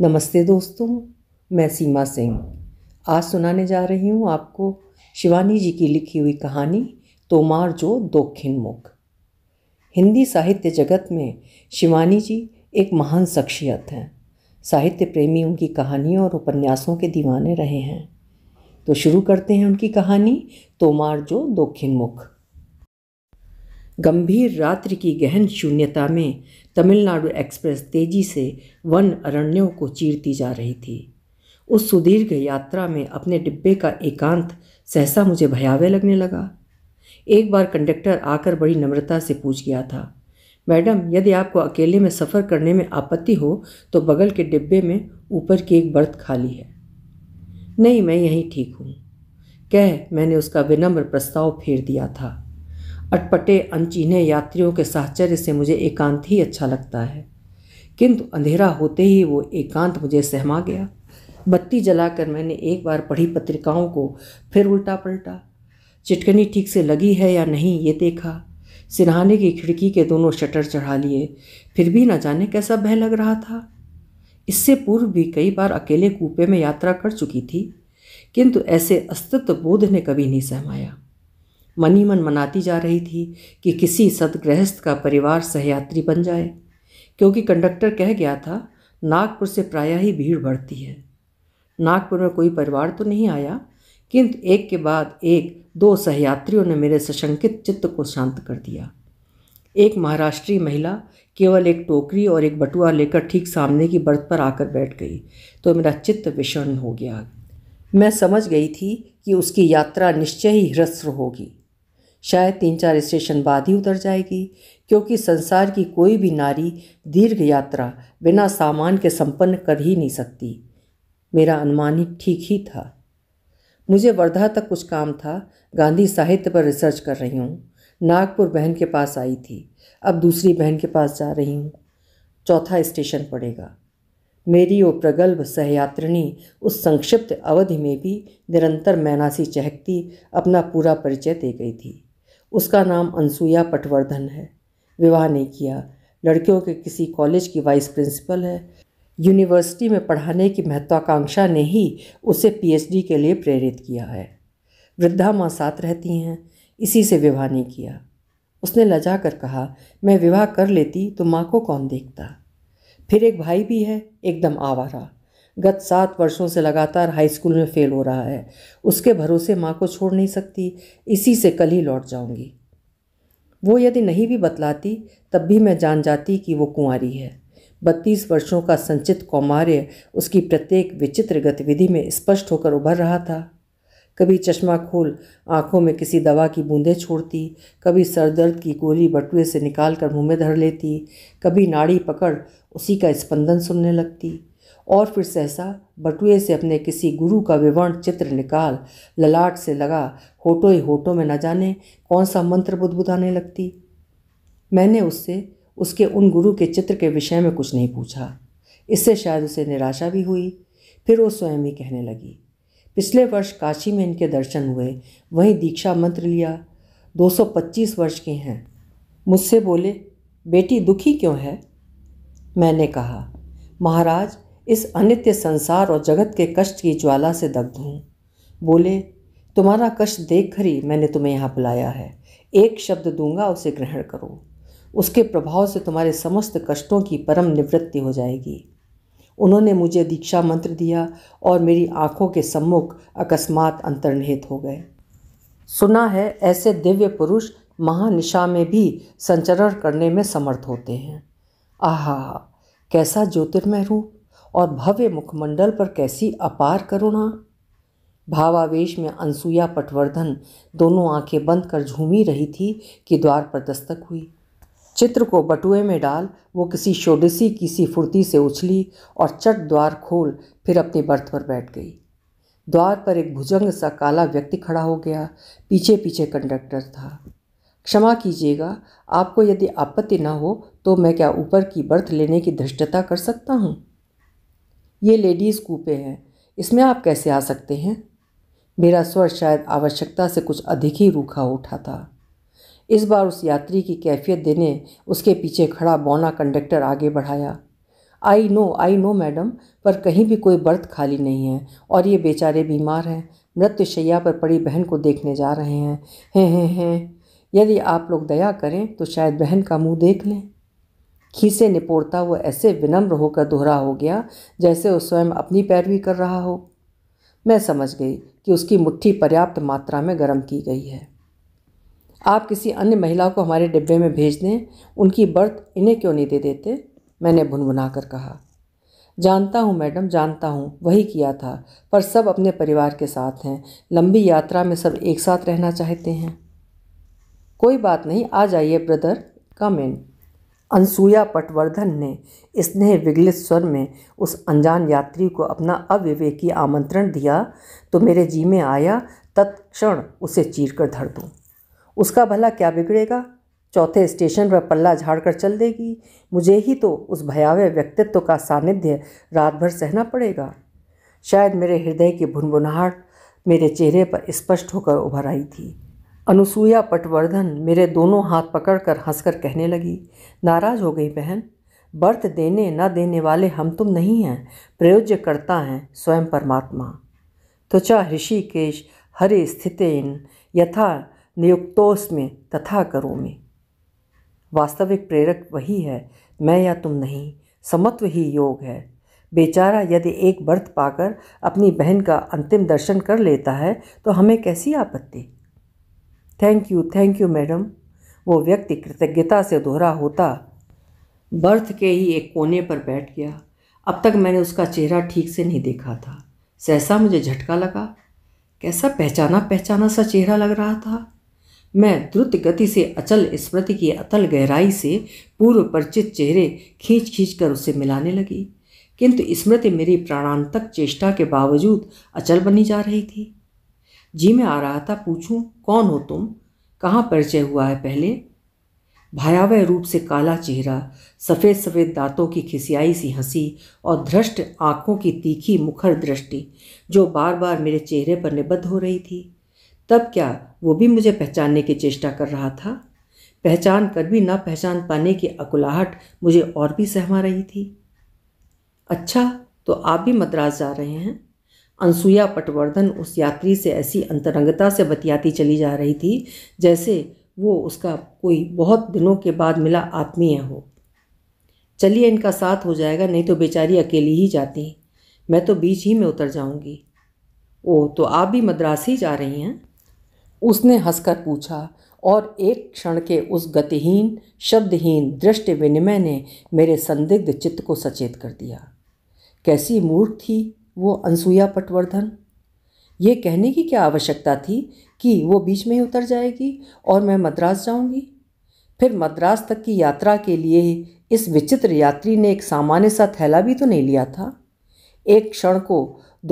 नमस्ते दोस्तों मैं सीमा सिंह आज सुनाने जा रही हूँ आपको शिवानी जी की लिखी हुई कहानी तोमार जो दोखिन मुख हिंदी साहित्य जगत में शिवानी जी एक महान शख्सियत हैं साहित्य प्रेमी उनकी कहानियों और उपन्यासों के दीवाने रहे हैं तो शुरू करते हैं उनकी कहानी तोमार जो दोखिन मुख गंभीर रात्रि की गहन शून्यता में तमिलनाडु एक्सप्रेस तेजी से वन अरण्यों को चीरती जा रही थी उस सुदीर्घ यात्रा में अपने डिब्बे का एकांत सहसा मुझे भयावह लगने लगा एक बार कंडक्टर आकर बड़ी नम्रता से पूछ गया था मैडम यदि आपको अकेले में सफ़र करने में आपत्ति हो तो बगल के डिब्बे में ऊपर की एक बर्थ खाली है नहीं मैं यहीं ठीक हूँ कह मैंने उसका विनम्र प्रस्ताव फेर दिया था अटपटे अनचीने यात्रियों के साहचर्य से मुझे एकांत ही अच्छा लगता है किंतु अंधेरा होते ही वो एकांत मुझे सहमा गया बत्ती जलाकर मैंने एक बार पढ़ी पत्रिकाओं को फिर उल्टा पलटा चिटकनी ठीक से लगी है या नहीं ये देखा सिरहाने की खिड़की के दोनों शटर चढ़ा लिए फिर भी न जाने कैसा भय लग रहा था इससे पूर्व भी कई बार अकेले कूपे में यात्रा कर चुकी थी किंतु ऐसे अस्तित्व बोध ने कभी नहीं सहमाया मनी मन मनाती जा रही थी कि किसी सदगृहस्थ का परिवार सहयात्री बन जाए क्योंकि कंडक्टर कह गया था नागपुर से प्रायः ही भीड़ बढ़ती है नागपुर में कोई परिवार तो नहीं आया किंतु एक के बाद एक दो सहयात्रियों ने मेरे सशंकित चित्त को शांत कर दिया एक महाराष्ट्रीय महिला केवल एक टोकरी और एक बटुआ लेकर ठीक सामने की बर्थ पर आकर बैठ गई तो मेरा चित्त विषण हो गया मैं समझ गई थी कि उसकी यात्रा निश्चय ही ह्रस्व होगी शायद तीन चार स्टेशन बाद ही उतर जाएगी क्योंकि संसार की कोई भी नारी दीर्घ यात्रा बिना सामान के संपन्न कर ही नहीं सकती मेरा अनुमान ही ठीक ही था मुझे वर्धा तक कुछ काम था गांधी साहित्य पर रिसर्च कर रही हूँ नागपुर बहन के पास आई थी अब दूसरी बहन के पास जा रही हूँ चौथा स्टेशन पड़ेगा मेरी वो प्रगल्भ सहयात्रिणी उस संक्षिप्त अवधि में भी निरंतर मैनासी चहकती अपना पूरा परिचय दे गई थी उसका नाम अनसुया पटवर्धन है विवाह नहीं किया लड़कियों के किसी कॉलेज की वाइस प्रिंसिपल है यूनिवर्सिटी में पढ़ाने की महत्वाकांक्षा ने ही उसे पीएचडी के लिए प्रेरित किया है वृद्धा माँ साथ रहती हैं इसी से विवाह नहीं किया उसने लजा कर कहा मैं विवाह कर लेती तो माँ को कौन देखता फिर एक भाई भी है एकदम आवारा गत सात वर्षों से लगातार हाई स्कूल में फेल हो रहा है उसके भरोसे माँ को छोड़ नहीं सकती इसी से कल ही लौट जाऊंगी वो यदि नहीं भी बतलाती तब भी मैं जान जाती कि वो कुंवारी है बत्तीस वर्षों का संचित कौमार्य उसकी प्रत्येक विचित्र गतिविधि में स्पष्ट होकर उभर रहा था कभी चश्मा खोल आंखों में किसी दवा की बूंदें छोड़ती कभी सरदर्द की गोली बटुए से निकाल कर मुँह में धर लेती कभी नाड़ी पकड़ उसी का स्पंदन सुनने लगती और फिर सहसा बटुए से अपने किसी गुरु का विवर्ण चित्र निकाल ललाट से लगा होठों ही होठों में न जाने कौन सा मंत्र बुदबुदाने लगती मैंने उससे उसके उन गुरु के चित्र के विषय में कुछ नहीं पूछा इससे शायद उसे निराशा भी हुई फिर वो स्वयं ही कहने लगी पिछले वर्ष काशी में इनके दर्शन हुए वहीं दीक्षा मंत्र लिया 225 वर्ष के हैं मुझसे बोले बेटी दुखी क्यों है मैंने कहा महाराज इस अनित्य संसार और जगत के कष्ट की ज्वाला से दग्ध हूँ बोले तुम्हारा कष्ट देख कर ही मैंने तुम्हें यहाँ बुलाया है एक शब्द दूंगा उसे ग्रहण करो उसके प्रभाव से तुम्हारे समस्त कष्टों की परम निवृत्ति हो जाएगी उन्होंने मुझे दीक्षा मंत्र दिया और मेरी आँखों के सम्मुख अकस्मात अंतर्निहित हो गए सुना है ऐसे दिव्य पुरुष महानिशा में भी संचरण करने में समर्थ होते हैं आह कैसा ज्योतिर्मय रूप और भव्य मुखमंडल पर कैसी अपार करुणा भावावेश में अनसुया पटवर्धन दोनों आंखें बंद कर झूमी रही थी कि द्वार पर दस्तक हुई चित्र को बटुए में डाल वो किसी शोडसी की सी फुर्ती से उछली और चट द्वार खोल फिर अपने बर्थ पर बैठ गई द्वार पर एक भुजंग सा काला व्यक्ति खड़ा हो गया पीछे पीछे कंडक्टर था क्षमा कीजिएगा आपको यदि आपत्ति न हो तो मैं क्या ऊपर की बर्थ लेने की धृष्टता कर सकता हूँ ये लेडीज़ कूपे हैं इसमें आप कैसे आ सकते हैं मेरा स्वर शायद आवश्यकता से कुछ अधिक ही रूखा उठा था इस बार उस यात्री की कैफियत देने उसके पीछे खड़ा बौना कंडक्टर आगे बढ़ाया I know I know madam पर कहीं भी कोई बर्थ खाली नहीं है और ये बेचारे बीमार हैं मृत्युशैया पर पड़ी बहन को देखने जा रहे हैं हैं हैं हैं यदि आप लोग दया करें तो शायद बहन का मुंह देख लें खीसे निपोड़ता वो ऐसे विनम्र होकर दोहरा हो गया जैसे वो स्वयं अपनी पैरवी कर रहा हो मैं समझ गई कि उसकी मुट्ठी पर्याप्त मात्रा में गर्म की गई है आप किसी अन्य महिला को हमारे डिब्बे में भेज दें उनकी बर्थ इन्हें क्यों नहीं दे देते मैंने भुनभुना कर कहा जानता हूँ मैडम जानता हूँ वही किया था पर सब अपने परिवार के साथ हैं लंबी यात्रा में सब एक साथ रहना चाहते हैं कोई बात नहीं आ जाइए ब्रदर कमेंट अनसुया पटवर्धन ने स्नेह विगलित स्वर में उस अनजान यात्री को अपना अविवेकी आमंत्रण दिया तो मेरे जी में आया तत्क्षण उसे चीर कर धर दूँ उसका भला क्या बिगड़ेगा चौथे स्टेशन पर पल्ला झाड़कर चल देगी मुझे ही तो उस भयावह व्यक्तित्व का सानिध्य रात भर सहना पड़ेगा शायद मेरे हृदय की भुनभुनाहट मेरे चेहरे पर स्पष्ट होकर उभर आई थी अनुसुईया पटवर्धन मेरे दोनों हाथ पकड़कर हंसकर कहने लगी नाराज हो गई बहन बर्थ देने न देने वाले हम तुम नहीं हैं प्रयोज्य करता हैं स्वयं परमात्मा त्वचा ऋषिकेश हरे स्थितेन यथा नियुक्तोस में तथा करो में वास्तविक प्रेरक वही है मैं या तुम नहीं समत्व ही योग है बेचारा यदि एक बर्थ पाकर अपनी बहन का अंतिम दर्शन कर लेता है तो हमें कैसी आपत्ति thank you thank you madam वो व्यक्ति कृतज्ञता से दोहरा होता बर्थ के ही एक कोने पर बैठ गया अब तक मैंने उसका चेहरा ठीक से नहीं देखा था सहसा मुझे झटका लगा कैसा पहचाना पहचाना सा चेहरा लग रहा था मैं द्रुत गति से अचल स्मृति की अतल गहराई से पूर्व परिचित चेहरे खींच खींच कर उसे मिलाने लगी किंतु स्मृति मेरी प्राणांतक चेष्टा के बावजूद अचल बनी जा रही थी जी में आ रहा था पूछूं कौन हो तुम कहाँ परिचय हुआ है पहले भयावह रूप से काला चेहरा सफ़ेद सफ़ेद दांतों की खिसियाई सी हंसी और धृष्ट आँखों की तीखी मुखर दृष्टि जो बार बार मेरे चेहरे पर निबद्ध हो रही थी तब क्या वो भी मुझे पहचानने की चेष्टा कर रहा था पहचान कर भी ना पहचान पाने की अकुलाहट मुझे और भी सहमा रही थी अच्छा तो आप भी मद्रास जा रहे हैं अनसुया पटवर्धन उस यात्री से ऐसी अंतरंगता से बतियाती चली जा रही थी जैसे वो उसका कोई बहुत दिनों के बाद मिला आत्मीय हो चलिए इनका साथ हो जाएगा नहीं तो बेचारी अकेली ही जाती मैं तो बीच ही में उतर जाऊंगी ओ तो आप भी मद्रास ही जा रही हैं उसने हंसकर पूछा और एक क्षण के उस गतिहीन शब्दहीन दृष्टि विनिमय ने मेरे संदिग्ध चित्त को सचेत कर दिया कैसी मूर्ख थी वो अनसुया पटवर्धन ये कहने की क्या आवश्यकता थी कि वो बीच में ही उतर जाएगी और मैं मद्रास जाऊंगी फिर मद्रास तक की यात्रा के लिए इस विचित्र यात्री ने एक सामान्य सा थैला भी तो नहीं लिया था एक क्षण को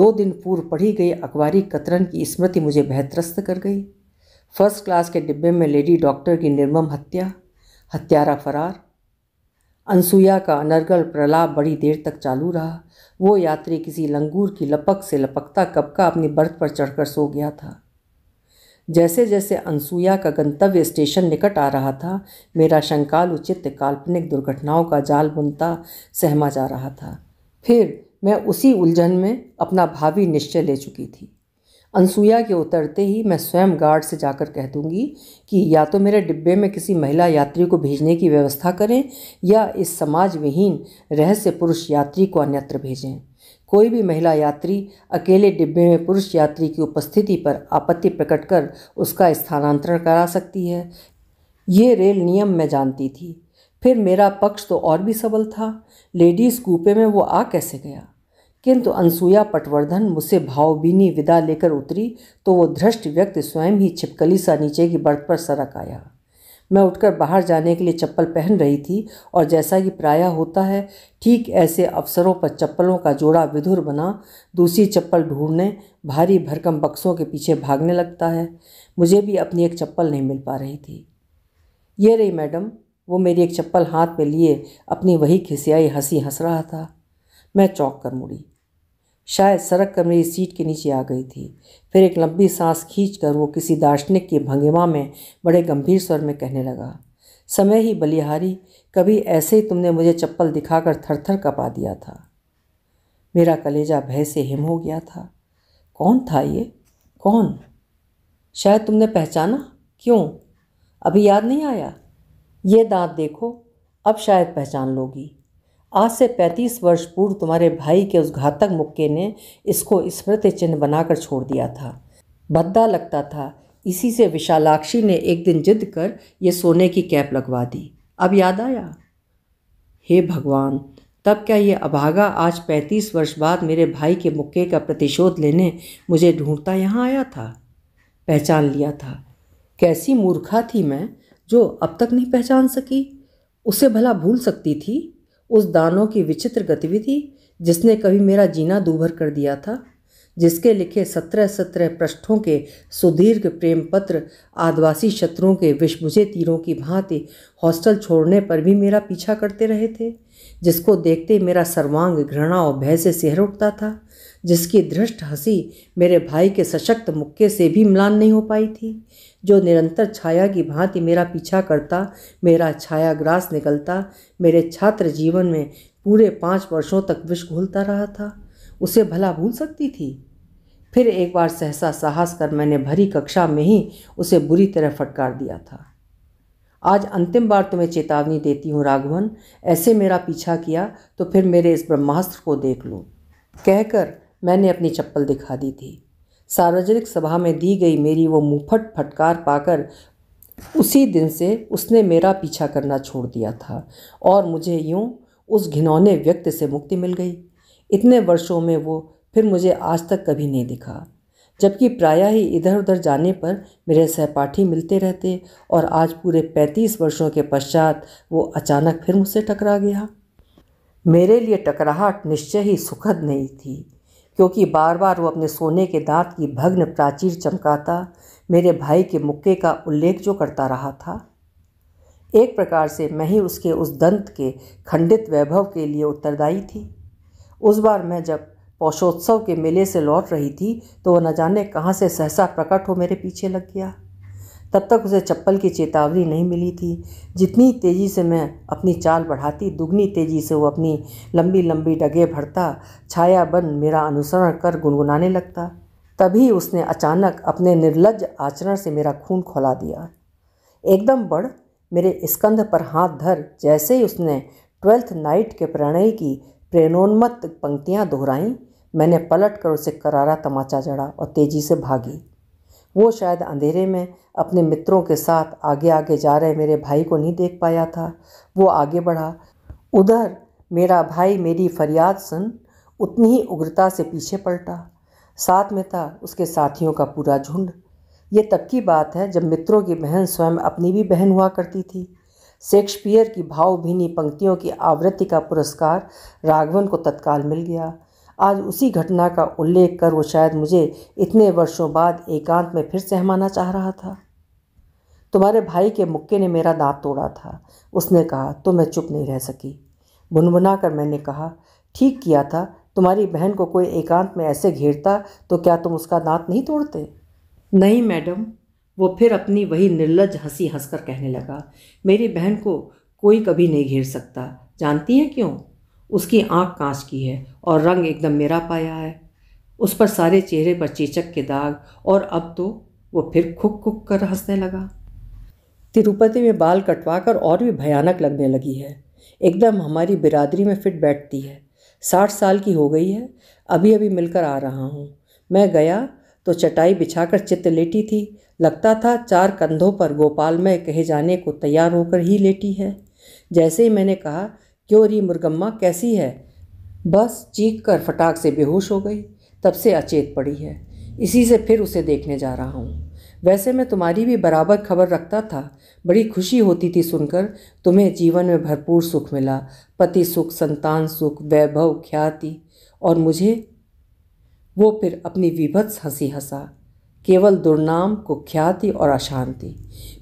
दो दिन पूर्व पढ़ी गई अखबारी कतरन की स्मृति मुझे बेहतरस्त कर गई फर्स्ट क्लास के डिब्बे में लेडी डॉक्टर की निर्मम हत्या हत्यारा फरार अनसुया का अनर्गल प्रलाप बड़ी देर तक चालू रहा वो यात्री किसी लंगूर की लपक से लपकता कपका अपनी बर्थ पर चढ़कर सो गया था जैसे जैसे अनसुया का गंतव्य स्टेशन निकट आ रहा था मेरा शंकाल उचित काल्पनिक दुर्घटनाओं का जाल बुनता सहमा जा रहा था फिर मैं उसी उलझन में अपना भावी निश्चय ले चुकी थी अनसुईया के उतरते ही मैं स्वयं गार्ड से जाकर कह दूंगी कि या तो मेरे डिब्बे में किसी महिला यात्री को भेजने की व्यवस्था करें या इस समाज विहीन रहस्य पुरुष यात्री को अन्यत्र भेजें कोई भी महिला यात्री अकेले डिब्बे में पुरुष यात्री की उपस्थिति पर आपत्ति प्रकट कर उसका स्थानांतरण करा सकती है ये रेल नियम मैं जानती थी फिर मेरा पक्ष तो और भी सबल था लेडीज़ कूपे में वो आ कैसे गया किंतु अनसुया पटवर्धन मुझसे भावभीनी विदा लेकर उतरी तो वो धृष्ट व्यक्ति स्वयं ही छिपकली सा नीचे की बर्थ पर सरक आया मैं उठकर बाहर जाने के लिए चप्पल पहन रही थी और जैसा कि प्रायः होता है ठीक ऐसे अवसरों पर चप्पलों का जोड़ा विधुर बना दूसरी चप्पल ढूंढने भारी भरकम बक्सों के पीछे भागने लगता है मुझे भी अपनी एक चप्पल नहीं मिल पा रही थी ये रही मैडम वो मेरी एक चप्पल हाथ में लिए अपनी वही खिसियाई हंसी हंस रहा था मैं चौंक कर मुड़ी शायद सड़क कर मेरी सीट के नीचे आ गई थी फिर एक लंबी सांस खींचकर वो किसी दार्शनिक की भंगिमा में बड़े गंभीर स्वर में कहने लगा समय ही बलिहारी कभी ऐसे ही तुमने मुझे चप्पल दिखाकर थरथर कपा दिया था मेरा कलेजा भय से हिम हो गया था कौन था ये कौन शायद तुमने पहचाना क्यों अभी याद नहीं आया ये दांत देखो अब शायद पहचान लोगी आज से पैंतीस वर्ष पूर्व तुम्हारे भाई के उस घातक मुक्के ने इसको स्मृति चिन्ह बनाकर छोड़ दिया था भद्दा लगता था इसी से विशालाक्षी ने एक दिन जिद कर ये सोने की कैप लगवा दी अब याद आया हे भगवान तब क्या ये अभागा आज पैंतीस वर्ष बाद मेरे भाई के मुक्के का प्रतिशोध लेने मुझे ढूंढता यहाँ आया था पहचान लिया था कैसी मूर्खा थी मैं जो अब तक नहीं पहचान सकी उसे भला भूल सकती थी उस दानों की विचित्र गतिविधि जिसने कभी मेरा जीना दूभर कर दिया था जिसके लिखे सत्रह सत्रह पृष्ठों के सुदीर्घ प्रेम पत्र आदिवासी शत्रुओं के विषभुजे तीरों की भांति हॉस्टल छोड़ने पर भी मेरा पीछा करते रहे थे जिसको देखते मेरा सर्वांग घृणा और भय से सिहर उठता था जिसकी धृष्ट हंसी मेरे भाई के सशक्त मुक्के से भी मिलान नहीं हो पाई थी जो निरंतर छाया की भांति मेरा पीछा करता मेरा छाया ग्रास निकलता मेरे छात्र जीवन में पूरे पाँच वर्षों तक विष घोलता रहा था उसे भला भूल सकती थी फिर एक बार सहसा साहस कर मैंने भरी कक्षा में ही उसे बुरी तरह फटकार दिया था आज अंतिम बार तुम्हें चेतावनी देती हूँ राघवन ऐसे मेरा पीछा किया तो फिर मेरे इस ब्रह्मास्त्र को देख लो कहकर मैंने अपनी चप्पल दिखा दी थी सार्वजनिक सभा में दी गई मेरी वो मुँहफट फटकार पाकर उसी दिन से उसने मेरा पीछा करना छोड़ दिया था और मुझे यूँ उस घिनौने व्यक्ति से मुक्ति मिल गई इतने वर्षों में वो फिर मुझे आज तक कभी नहीं दिखा जबकि प्रायः ही इधर उधर जाने पर मेरे सहपाठी मिलते रहते और आज पूरे पैंतीस वर्षों के पश्चात वो अचानक फिर मुझसे टकरा गया मेरे लिए टकराहट निश्चय ही सुखद नहीं थी क्योंकि बार बार वो अपने सोने के दांत की भग्न प्राचीर चमकाता मेरे भाई के मुक्के का उल्लेख जो करता रहा था एक प्रकार से मैं ही उसके उस दंत के खंडित वैभव के लिए उत्तरदायी थी उस बार मैं जब पौषोत्सव के मेले से लौट रही थी तो वह न जाने कहाँ से सहसा प्रकट हो मेरे पीछे लग गया तब तक उसे चप्पल की चेतावनी नहीं मिली थी जितनी तेज़ी से मैं अपनी चाल बढ़ाती दुगनी तेज़ी से वो अपनी लंबी लंबी डगे भरता छाया बन मेरा अनुसरण कर गुनगुनाने लगता तभी उसने अचानक अपने निर्लज आचरण से मेरा खून खोला दिया एकदम बढ़ मेरे स्कंध पर हाथ धर जैसे ही उसने ट्वेल्थ नाइट के प्रणय की प्रेरणोन्मत्त पंक्तियाँ दोहराईं मैंने पलट कर उसे करारा तमाचा जड़ा और तेजी से भागी वो शायद अंधेरे में अपने मित्रों के साथ आगे आगे जा रहे मेरे भाई को नहीं देख पाया था वो आगे बढ़ा उधर मेरा भाई मेरी फरियाद सुन उतनी ही उग्रता से पीछे पलटा साथ में था उसके साथियों का पूरा झुंड ये तब की बात है जब मित्रों की बहन स्वयं अपनी भी बहन हुआ करती थी शेक्सपियर की भावभीनी पंक्तियों की आवृत्ति का पुरस्कार राघवन को तत्काल मिल गया आज उसी घटना का उल्लेख कर वो शायद मुझे इतने वर्षों बाद एकांत में फिर सहमाना चाह रहा था तुम्हारे भाई के मुक्के ने मेरा दांत तोड़ा था उसने कहा तो मैं चुप नहीं रह सकी भुनभुना कर मैंने कहा ठीक किया था तुम्हारी बहन को कोई एकांत में ऐसे घेरता तो क्या तुम उसका दांत नहीं तोड़ते नहीं मैडम वो फिर अपनी वही निर्लज हंसी हंसकर कहने लगा मेरी बहन को कोई कभी नहीं घेर सकता जानती है क्यों उसकी आंख कांच की है और रंग एकदम मेरा पाया है उस पर सारे चेहरे पर चेचक के दाग और अब तो वो फिर खुक खुक कर हंसने लगा तिरुपति में बाल कटवा कर और भी भयानक लगने लगी है एकदम हमारी बिरादरी में फिट बैठती है साठ साल की हो गई है अभी अभी मिलकर आ रहा हूँ मैं गया तो चटाई बिछाकर चित्त लेटी थी लगता था चार कंधों पर गोपाल में कहे जाने को तैयार होकर ही लेटी है जैसे ही मैंने कहा क्योरी मुर्गम्मा कैसी है बस चीख कर फटाक से बेहोश हो गई तब से अचेत पड़ी है इसी से फिर उसे देखने जा रहा हूँ वैसे मैं तुम्हारी भी बराबर खबर रखता था बड़ी खुशी होती थी सुनकर तुम्हें जीवन में भरपूर सुख मिला पति सुख संतान सुख वैभव ख्याति और मुझे वो फिर अपनी विभत्स हंसी हंसा केवल दुर्नाम कुख्याति और अशांति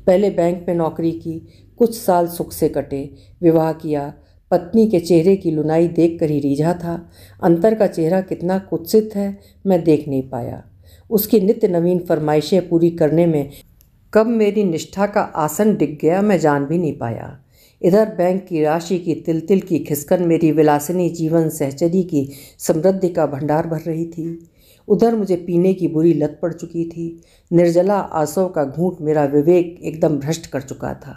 पहले बैंक में नौकरी की कुछ साल सुख से कटे विवाह किया पत्नी के चेहरे की लुनाई देख कर ही रीझा था अंतर का चेहरा कितना कुत्सित है मैं देख नहीं पाया उसकी नित्य नवीन फरमाइशें पूरी करने में कब मेरी निष्ठा का आसन डिग गया मैं जान भी नहीं पाया इधर बैंक की राशि की तिल तिल की खिसकन मेरी विलासिनी जीवन सहचरी की समृद्धि का भंडार भर रही थी उधर मुझे पीने की बुरी लत पड़ चुकी थी निर्जला आंसों का घूंट मेरा विवेक एकदम भ्रष्ट कर चुका था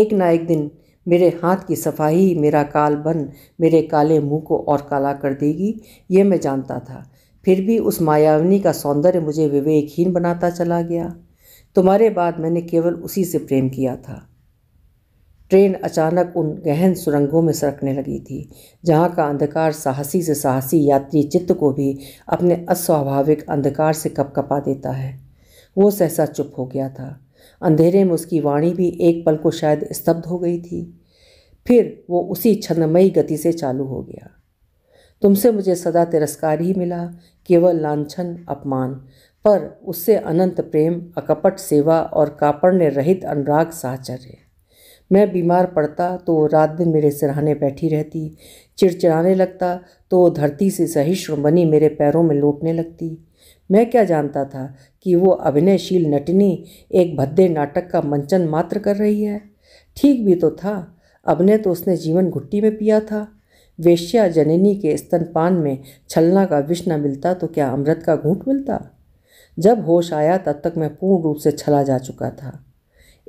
एक ना एक दिन मेरे हाथ की सफाई मेरा काल बन मेरे काले मुंह को और काला कर देगी ये मैं जानता था फिर भी उस मायावनी का सौंदर्य मुझे विवेकहीन बनाता चला गया तुम्हारे बाद मैंने केवल उसी से प्रेम किया था ट्रेन अचानक उन गहन सुरंगों में सरकने लगी थी जहाँ का अंधकार साहसी से साहसी यात्री चित्त को भी अपने अस्वाभाविक अंधकार से कपकपा देता है वो सहसा चुप हो गया था अंधेरे में उसकी वाणी भी एक पल को शायद स्तब्ध हो गई थी फिर वो उसी छन्नमयी गति से चालू हो गया तुमसे मुझे सदा तिरस्कार ही मिला केवल लांछन अपमान पर उससे अनंत प्रेम अकपट सेवा और कापड़ने रहित अनुराग साहचर्य मैं बीमार पड़ता तो रात दिन मेरे सिरहाने बैठी रहती चिड़चिड़ाने लगता तो वो धरती से सहिष्णु बनी मेरे पैरों में लौटने लगती मैं क्या जानता था कि वो अभिनयशील नटनी एक भद्दे नाटक का मंचन मात्र कर रही है ठीक भी तो था अपने तो उसने जीवन घुट्टी में पिया था वेश्या जननी के स्तनपान में छलना का विष न मिलता तो क्या अमृत का घूंट मिलता जब होश आया तब तक मैं पूर्ण रूप से छला जा चुका था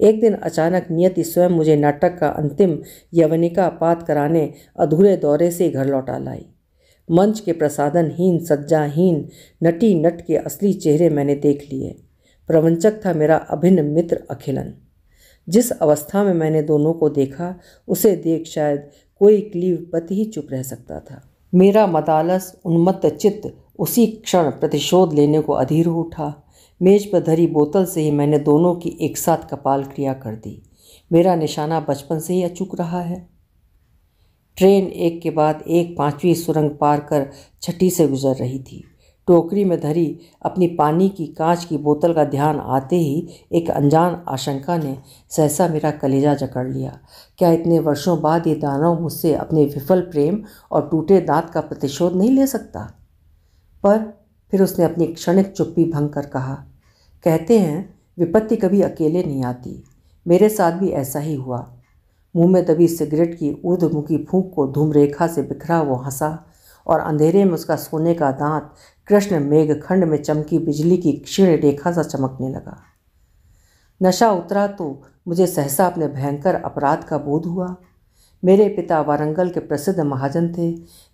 एक दिन अचानक नियति स्वयं मुझे नाटक का अंतिम यवनिका पात कराने अधूरे दौरे से घर लौटा लाई मंच के प्रसादनहीन सज्जाहीन नटी नट के असली चेहरे मैंने देख लिए प्रवंचक था मेरा अभिन्न मित्र अखिलन जिस अवस्था में मैंने दोनों को देखा उसे देख शायद कोई क्लीव पति ही चुप रह सकता था मेरा मदालस उन्मत्त चित्त उसी क्षण प्रतिशोध लेने को अधीर हो उठा मेज पर धरी बोतल से ही मैंने दोनों की एक साथ कपाल क्रिया कर दी मेरा निशाना बचपन से ही अचूक रहा है ट्रेन एक के बाद एक पांचवी सुरंग पार कर छठी से गुजर रही थी टोकरी में धरी अपनी पानी की कांच की बोतल का ध्यान आते ही एक अनजान आशंका ने सहसा मेरा कलेजा जकड़ लिया क्या इतने वर्षों बाद ये दानव मुझसे अपने विफल प्रेम और टूटे दांत का प्रतिशोध नहीं ले सकता पर फिर उसने अपनी क्षणिक चुप्पी भंग कर कहा कहते हैं विपत्ति कभी अकेले नहीं आती मेरे साथ भी ऐसा ही हुआ मुंह में दबी सिगरेट की ऊर्धमुखी फूंक को धूमरेखा से बिखरा वो हंसा और अंधेरे में उसका सोने का दांत कृष्ण मेघखंड में चमकी बिजली की क्षीण रेखा सा चमकने लगा नशा उतरा तो मुझे सहसा अपने भयंकर अपराध का बोध हुआ मेरे पिता वारंगल के प्रसिद्ध महाजन थे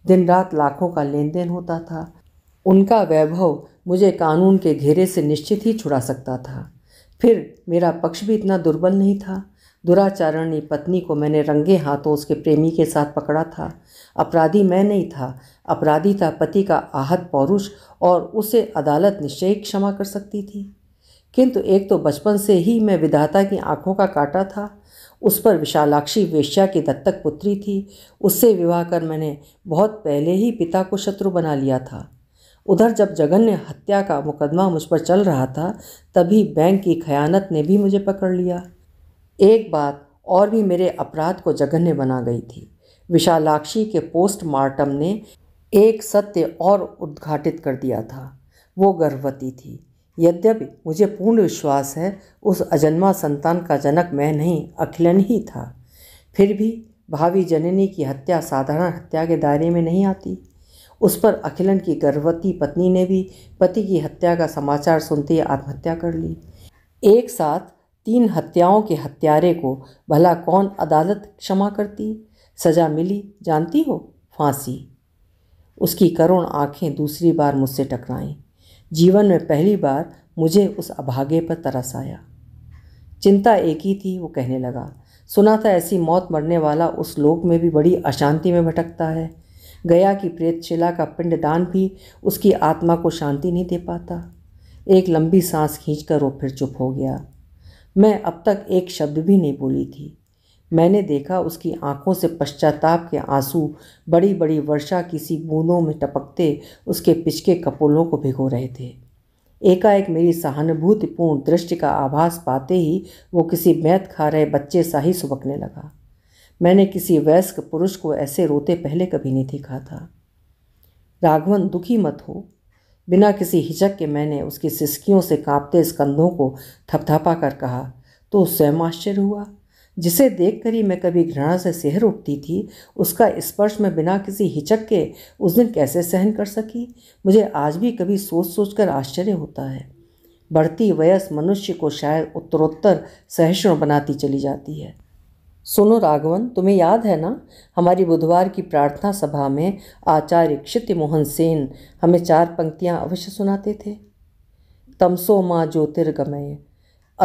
दिन रात लाखों का लेन देन होता था उनका वैभव मुझे कानून के घेरे से निश्चित ही छुड़ा सकता था फिर मेरा पक्ष भी इतना दुर्बल नहीं था दुराचारण ने पत्नी को मैंने रंगे हाथों उसके प्रेमी के साथ पकड़ा था अपराधी मैं नहीं था अपराधी था पति का आहत पौरुष और उसे अदालत निश्चय क्षमा कर सकती थी किंतु एक तो बचपन से ही मैं विधाता की आंखों का काटा था उस पर विशालाक्षी वेश्या की दत्तक पुत्री थी उससे विवाह कर मैंने बहुत पहले ही पिता को शत्रु बना लिया था उधर जब जघन्य हत्या का मुकदमा मुझ पर चल रहा था तभी बैंक की खयानत ने भी मुझे पकड़ लिया एक बात और भी मेरे अपराध को जघन्य बना गई थी विशालाक्षी के पोस्टमार्टम ने एक सत्य और उद्घाटित कर दिया था वो गर्भवती थी यद्यपि मुझे पूर्ण विश्वास है उस अजन्मा संतान का जनक मैं नहीं अखिलन ही था फिर भी भावी जननी की हत्या साधारण हत्या के दायरे में नहीं आती उस पर अखिलन की गर्भवती पत्नी ने भी पति की हत्या का समाचार सुनते ही आत्महत्या कर ली एक साथ तीन हत्याओं के हत्यारे को भला कौन अदालत क्षमा करती सजा मिली जानती हो फांसी उसकी करुण आंखें दूसरी बार मुझसे टकराईं जीवन में पहली बार मुझे उस अभागे पर तरस आया चिंता एक ही थी वो कहने लगा सुना था ऐसी मौत मरने वाला उस लोक में भी बड़ी अशांति में भटकता है गया कि प्रेतशिला का पिंडदान भी उसकी आत्मा को शांति नहीं दे पाता एक लंबी सांस खींचकर वो फिर चुप हो गया मैं अब तक एक शब्द भी नहीं बोली थी मैंने देखा उसकी आंखों से पश्चाताप के आंसू बड़ी बड़ी वर्षा किसी बूंदों में टपकते उसके पिचके कपोलों को भिगो रहे थे एकाएक मेरी सहानुभूतिपूर्ण दृष्टि का आभास पाते ही वो किसी मैत खा रहे बच्चे सा ही सुबकने लगा मैंने किसी वयस्क पुरुष को ऐसे रोते पहले कभी नहीं देखा था राघवन दुखी मत हो बिना किसी हिचक के मैंने उसकी सिसकियों से कांपते स्कंधों को थपथपा कर कहा तो स्वयं आश्चर्य हुआ जिसे देखकर ही मैं कभी घृणा से सिहर उठती थी उसका स्पर्श मैं बिना किसी हिचक के उस दिन कैसे सहन कर सकी मुझे आज भी कभी सोच सोच कर आश्चर्य होता है बढ़ती वयस मनुष्य को शायद उत्तरोत्तर सहिष्णु बनाती चली जाती है सुनो राघवन तुम्हें याद है ना हमारी बुधवार की प्रार्थना सभा में आचार्य क्षिति मोहन सेन हमें चार पंक्तियाँ अवश्य सुनाते थे तमसो माँ ज्योतिर्गमय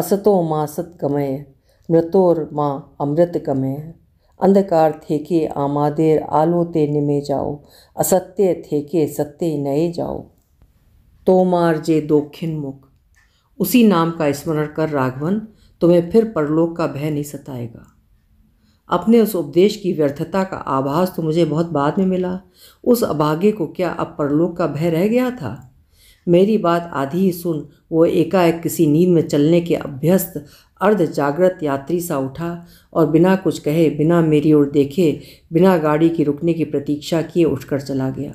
असतो माँ सतगमय मृतोर माँ अमृत गमय अंधकार थे के आमादेर आलोते निमे जाओ असत्य थे के सत्य नए जाओ तो मार जे दोखिन मुख उसी नाम का स्मरण कर राघवन तुम्हें फिर परलोक का भय नहीं सताएगा अपने उस उपदेश की व्यर्थता का आभास तो मुझे बहुत बाद में मिला उस अभागे को क्या अब परलोक का भय रह गया था मेरी बात आधी ही सुन वो एकाएक किसी नींद में चलने के अभ्यस्त अर्ध जागृत यात्री सा उठा और बिना कुछ कहे बिना मेरी ओर देखे बिना गाड़ी की रुकने की प्रतीक्षा किए उठकर चला गया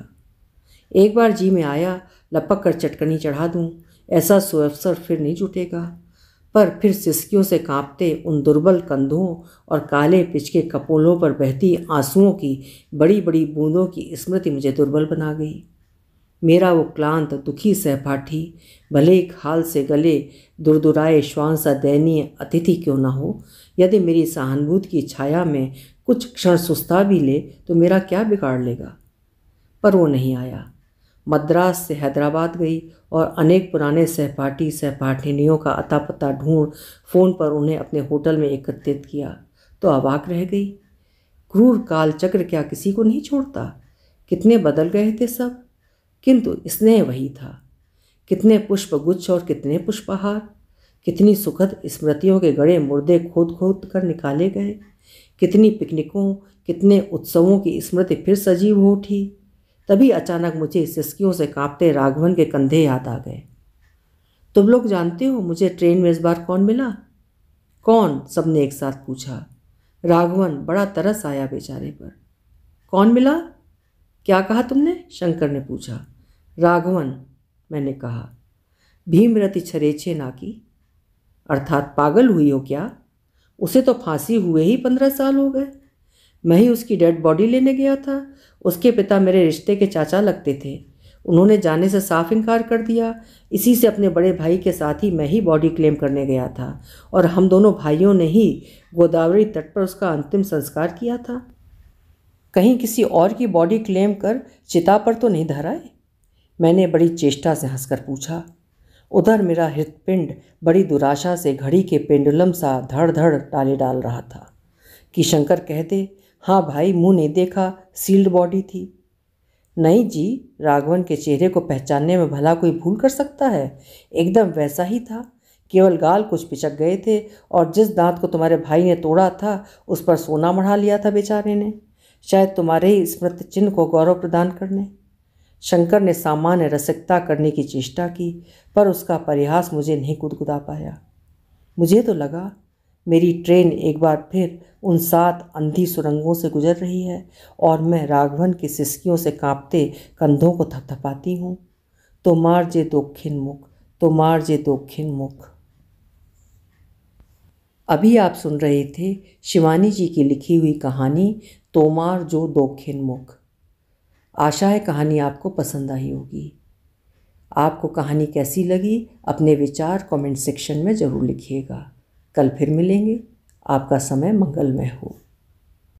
एक बार जी में आया लपक कर चटकनी चढ़ा दूँ ऐसा सुअवसर फिर नहीं जुटेगा पर फिर सिसकियों से कांपते उन दुर्बल कंधों और काले पिचके कपोलों पर बहती आंसुओं की बड़ी बड़ी बूंदों की स्मृति मुझे दुर्बल बना गई मेरा वो क्लांत दुखी सहपाठी भले खाल से गले दुरदुराए श्वान सा दयनीय अतिथि क्यों ना हो यदि मेरी सहानुभूति की छाया में कुछ क्षण सुस्ता भी ले तो मेरा क्या बिगाड़ लेगा पर वो नहीं आया मद्रास से हैदराबाद गई और अनेक पुराने सहपाठी सहपाठिनियों का अता पता ढूंढ फ़ोन पर उन्हें अपने होटल में एकत्रित किया तो अवाक रह गई क्रूर काल चक्र क्या किसी को नहीं छोड़ता कितने बदल गए थे सब किंतु इसने वही था कितने पुष्प गुच्छ और कितने पुष्पहार कितनी सुखद स्मृतियों के गड़े मुर्दे खोद खोद कर निकाले गए कितनी पिकनिकों कितने उत्सवों की स्मृति फिर सजीव हो उठी तभी अचानक मुझे सिस्कियों से कांपते राघवन के कंधे याद आ गए तुम लोग जानते हो मुझे ट्रेन में इस बार कौन मिला कौन सबने एक साथ पूछा राघवन बड़ा तरस आया बेचारे पर कौन मिला क्या कहा तुमने शंकर ने पूछा राघवन मैंने कहा भीमरति छरेछे ना की अर्थात पागल हुई हो क्या उसे तो फांसी हुए ही पंद्रह साल हो गए मैं ही उसकी डेड बॉडी लेने गया था उसके पिता मेरे रिश्ते के चाचा लगते थे उन्होंने जाने से साफ इनकार कर दिया इसी से अपने बड़े भाई के साथ ही मैं ही बॉडी क्लेम करने गया था और हम दोनों भाइयों ने ही गोदावरी तट पर उसका अंतिम संस्कार किया था कहीं किसी और की बॉडी क्लेम कर चिता पर तो नहीं धराए मैंने बड़ी चेष्टा से हंसकर पूछा उधर मेरा हृदपिंड बड़ी दुराशा से घड़ी के पेंडुलम सा धड़ धड़ टाले डाल रहा था कि शंकर कहते हाँ भाई मुंह नहीं देखा सील्ड बॉडी थी नहीं जी राघवन के चेहरे को पहचानने में भला कोई भूल कर सकता है एकदम वैसा ही था केवल गाल कुछ पिचक गए थे और जिस दांत को तुम्हारे भाई ने तोड़ा था उस पर सोना मढ़ा लिया था बेचारे ने शायद तुम्हारे ही स्मृति चिन्ह को गौरव प्रदान करने शंकर ने सामान्य रसिकता करने की चेष्टा की पर उसका परिहास मुझे नहीं गुदगुदा पाया मुझे तो लगा मेरी ट्रेन एक बार फिर उन सात अंधी सुरंगों से गुजर रही है और मैं राघवन की सिसकियों से कांपते कंधों को थपथपाती हूँ तो मार जे दोखिन मुख तो मार जे दोखिन मुख अभी आप सुन रहे थे शिवानी जी की लिखी हुई कहानी तोमार जो दोखिन मुख आशा है कहानी आपको पसंद आई होगी आपको कहानी कैसी लगी अपने विचार कमेंट सेक्शन में ज़रूर लिखिएगा कल फिर मिलेंगे आपका समय मंगलमय हो